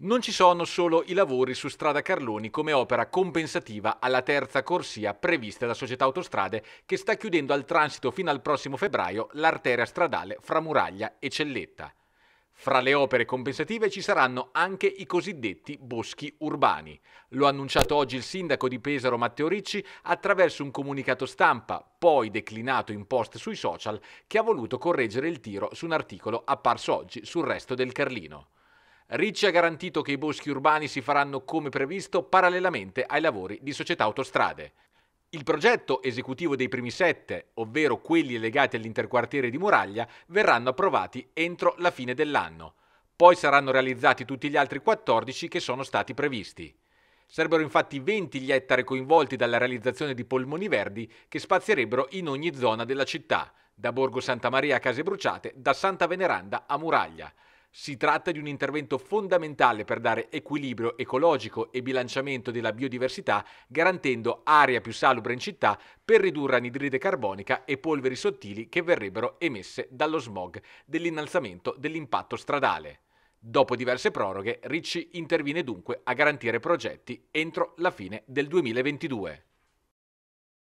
Non ci sono solo i lavori su strada Carloni come opera compensativa alla terza corsia prevista da Società Autostrade che sta chiudendo al transito fino al prossimo febbraio l'arteria stradale fra Muraglia e Celletta. Fra le opere compensative ci saranno anche i cosiddetti boschi urbani. Lo ha annunciato oggi il sindaco di Pesaro Matteo Ricci attraverso un comunicato stampa, poi declinato in post sui social, che ha voluto correggere il tiro su un articolo apparso oggi sul resto del Carlino. Ricci ha garantito che i boschi urbani si faranno come previsto parallelamente ai lavori di società autostrade. Il progetto esecutivo dei primi sette, ovvero quelli legati all'interquartiere di Muraglia, verranno approvati entro la fine dell'anno. Poi saranno realizzati tutti gli altri 14 che sono stati previsti. Sarebbero infatti 20 gli ettari coinvolti dalla realizzazione di polmoni verdi che spazierebbero in ogni zona della città, da Borgo Santa Maria a Case Bruciate, da Santa Veneranda a Muraglia. Si tratta di un intervento fondamentale per dare equilibrio ecologico e bilanciamento della biodiversità, garantendo aria più salubre in città per ridurre anidride carbonica e polveri sottili che verrebbero emesse dallo smog dell'innalzamento dell'impatto stradale. Dopo diverse proroghe, Ricci interviene dunque a garantire progetti entro la fine del 2022.